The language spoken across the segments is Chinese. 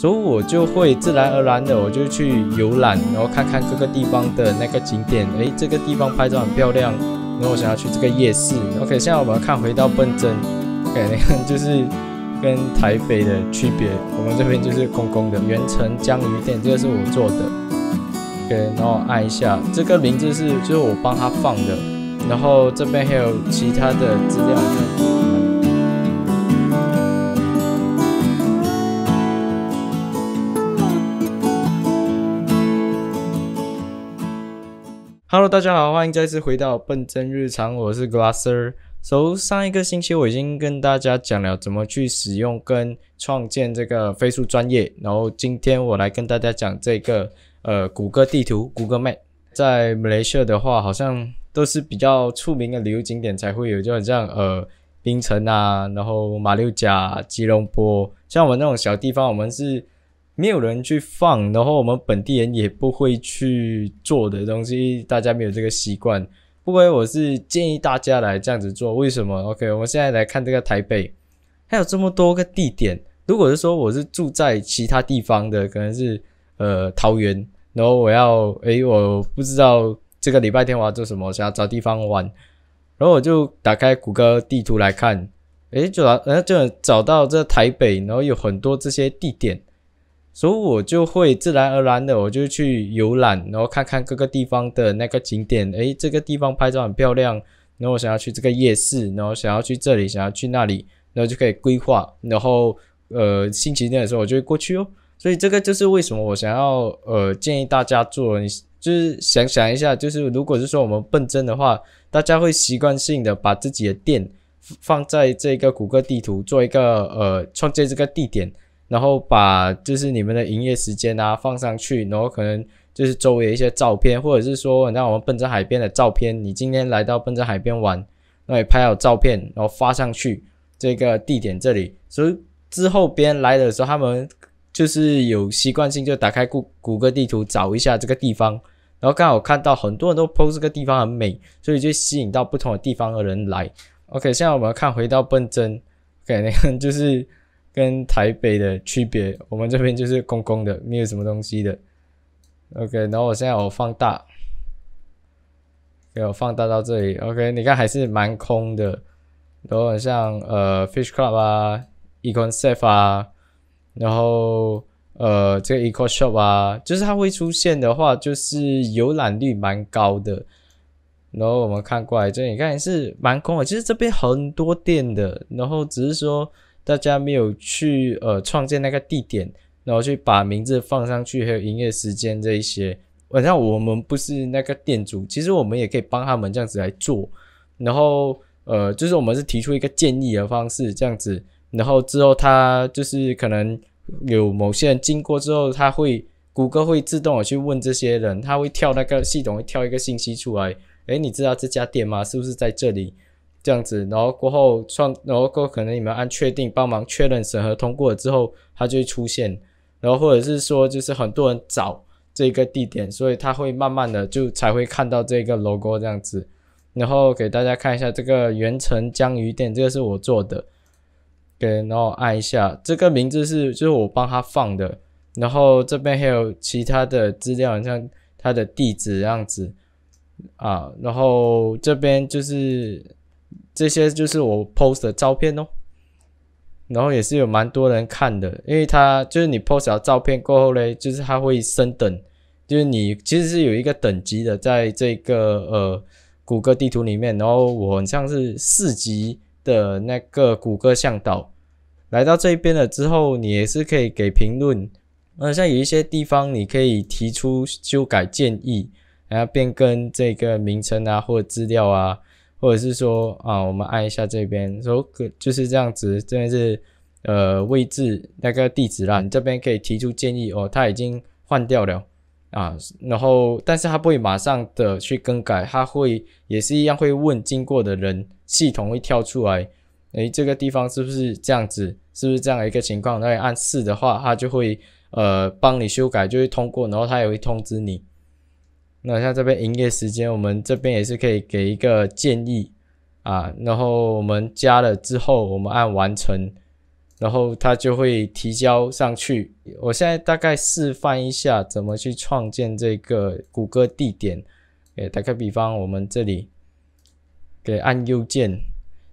所以，我就会自然而然的，我就去游览，然后看看各个地方的那个景点。诶，这个地方拍照很漂亮，然后我想要去这个夜市。OK，现在我们看回到笨珍，OK，你看就是跟台北的区别，我们这边就是空空的。原城江鱼店，这个是我做的。OK，然后按一下，这个名字是就是我帮他放的。然后这边还有其他的资料。Hello，大家好，欢迎再次回到笨真日常，我是 Glasser。So 上一个星期我已经跟大家讲了怎么去使用跟创建这个飞速专业，然后今天我来跟大家讲这个呃，谷歌地图，Google Map。在马来西亚的话，好像都是比较出名的旅游景点才会有，就好像呃，槟城啊，然后马六甲、吉隆坡，像我们那种小地方，我们是。没有人去放，然后我们本地人也不会去做的东西，大家没有这个习惯。不过我是建议大家来这样子做，为什么？OK，我们现在来看这个台北，还有这么多个地点。如果是说我是住在其他地方的，可能是呃桃园，然后我要诶，我不知道这个礼拜天我要做什么，想要找地方玩，然后我就打开谷歌地图来看，诶，就然就找到这台北，然后有很多这些地点。所以，我就会自然而然的，我就去游览，然后看看各个地方的那个景点。诶，这个地方拍照很漂亮，然后我想要去这个夜市，然后想要去这里，想要去那里，然后就可以规划。然后，呃，星期天的时候我就会过去哦。所以，这个就是为什么我想要呃建议大家做，你就是想想一下，就是如果是说我们奔针的话，大家会习惯性的把自己的店放在这个谷歌地图做一个呃创建这个地点。然后把就是你们的营业时间啊放上去，然后可能就是周围一些照片，或者是说让我们奔着海边的照片，你今天来到奔着海边玩，那你拍好照片然后发上去这个地点这里，所以之后边来的时候，他们就是有习惯性就打开谷谷歌地图找一下这个地方，然后刚好看到很多人都拍这个地方很美，所以就吸引到不同的地方的人来。OK，现在我们看回到奔真，OK 那个就是。跟台北的区别，我们这边就是空空的，没有什么东西的。OK，然后我现在我放大，给我放大到这里。OK，你看还是蛮空的。然后像呃 Fish Club 啊 e c o n s Cafe 啊，然后呃这个 e c o Shop 啊，就是它会出现的话，就是浏览率蛮高的。然后我们看过来这里，你看是蛮空的。其实这边很多店的，然后只是说。大家没有去呃创建那个地点，然后去把名字放上去，还有营业时间这一些。晚上我们不是那个店主，其实我们也可以帮他们这样子来做。然后呃，就是我们是提出一个建议的方式这样子。然后之后他就是可能有某些人经过之后，他会谷歌会自动的去问这些人，他会跳那个系统会跳一个信息出来。诶，你知道这家店吗？是不是在这里？这样子，然后过后创，然后过后可能你们按确定帮忙确认审核通过之后，它就会出现。然后或者是说，就是很多人找这个地点，所以他会慢慢的就才会看到这个 logo 这样子。然后给大家看一下这个元城江鱼店，这个是我做的。对，然后按一下，这个名字是就是我帮他放的。然后这边还有其他的资料，像他的地址这样子啊。然后这边就是。这些就是我 post 的照片哦，然后也是有蛮多人看的，因为它就是你 post 好照片过后嘞，就是它会升等，就是你其实是有一个等级的，在这个呃谷歌地图里面，然后我很像是四级的那个谷歌向导，来到这边了之后，你也是可以给评论，呃像有一些地方你可以提出修改建议，然后变更这个名称啊或者资料啊。或者是说啊，我们按一下这边，说可就是这样子，这边是呃位置那个地址啦，你这边可以提出建议哦，他已经换掉了啊，然后但是他不会马上的去更改，他会也是一样会问经过的人，系统会跳出来，诶，这个地方是不是这样子，是不是这样一个情况？那你按是的话，他就会呃帮你修改，就会通过，然后他也会通知你。那像这边营业时间，我们这边也是可以给一个建议啊。然后我们加了之后，我们按完成，然后它就会提交上去。我现在大概示范一下怎么去创建这个谷歌地点。诶，打个比方，我们这里给按右键，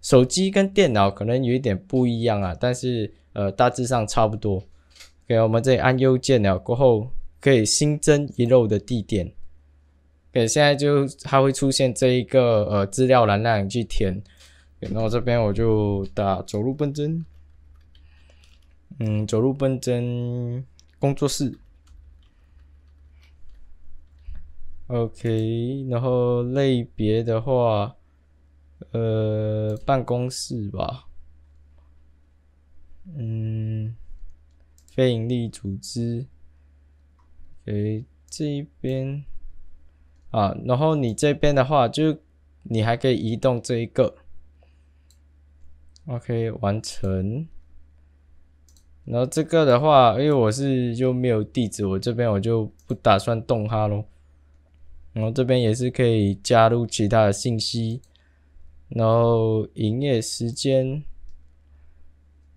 手机跟电脑可能有一点不一样啊，但是呃大致上差不多。给我们这里按右键了过后，可以新增遗漏的地点。对，现在就它会出现这一个呃资料栏让你去填，然后这边我就打“走路奔针”，嗯，“走路奔针”工作室，OK，然后类别的话，呃，办公室吧，嗯，非营利组织，诶，这一边。啊，然后你这边的话，就你还可以移动这一个，OK，完成。然后这个的话，因为我是就没有地址，我这边我就不打算动它喽。然后这边也是可以加入其他的信息，然后营业时间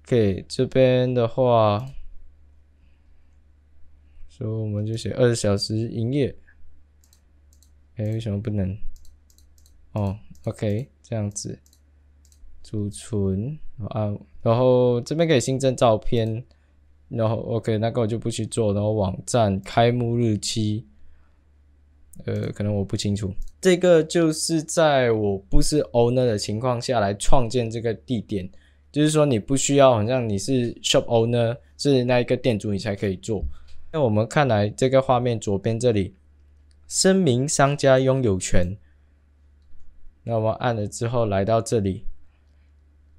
，OK，这边的话，所以我们就写二十小时营业。哎，为什么不能？哦，OK，这样子，储存，啊，然后这边可以新增照片，然后 OK，那个我就不去做，然后网站开幕日期，呃，可能我不清楚。这个就是在我不是 owner 的情况下来创建这个地点，就是说你不需要，好像你是 shop owner，是那一个店主你才可以做。那我们看来这个画面左边这里。声明商家拥有权，那我按了之后来到这里，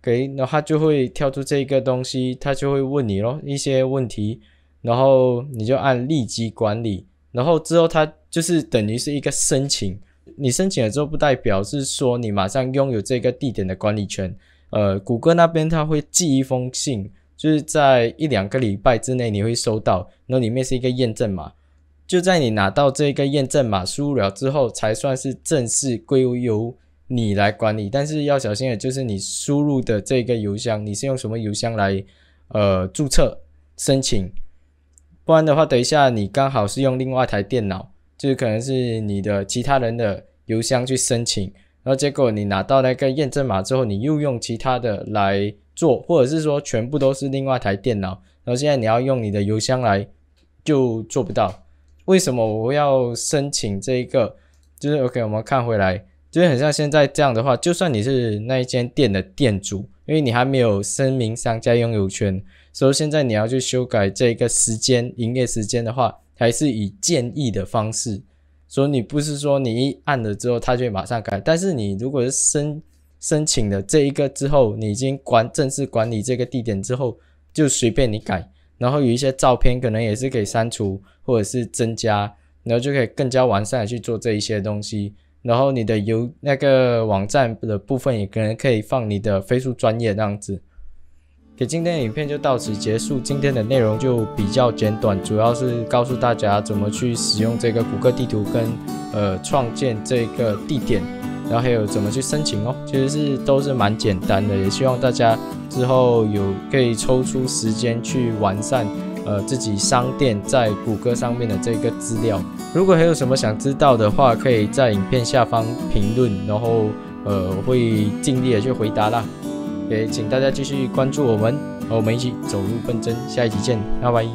给，那他就会跳出这个东西，他就会问你咯一些问题，然后你就按立即管理，然后之后他就是等于是一个申请，你申请了之后不代表是说你马上拥有这个地点的管理权，呃，谷歌那边他会寄一封信，就是在一两个礼拜之内你会收到，那里面是一个验证码。就在你拿到这个验证码输入了之后，才算是正式归由你来管理。但是要小心的就是你输入的这个邮箱，你是用什么邮箱来呃注册申请？不然的话，等一下你刚好是用另外一台电脑，就是可能是你的其他人的邮箱去申请，然后结果你拿到那个验证码之后，你又用其他的来做，或者是说全部都是另外一台电脑，然后现在你要用你的邮箱来就做不到。为什么我要申请这一个？就是 OK，我们看回来，就是很像现在这样的话，就算你是那一间店的店主，因为你还没有声明商家拥有权，所以现在你要去修改这个时间营业时间的话，还是以建议的方式，所以你不是说你一按了之后它就马上改，但是你如果是申申请了这一个之后，你已经管正式管理这个地点之后，就随便你改。然后有一些照片可能也是可以删除或者是增加，然后就可以更加完善的去做这一些东西。然后你的游那个网站的部分也可能可以放你的飞速专业那样子。给今天的影片就到此结束，今天的内容就比较简短，主要是告诉大家怎么去使用这个谷歌地图跟呃创建这个地点。然后还有怎么去申请哦，其实是都是蛮简单的，也希望大家之后有可以抽出时间去完善，呃，自己商店在谷歌上面的这个资料。如果还有什么想知道的话，可以在影片下方评论，然后呃，我会尽力的去回答啦。也请大家继续关注我们，和我们一起走入奔真，下一集见，拜拜。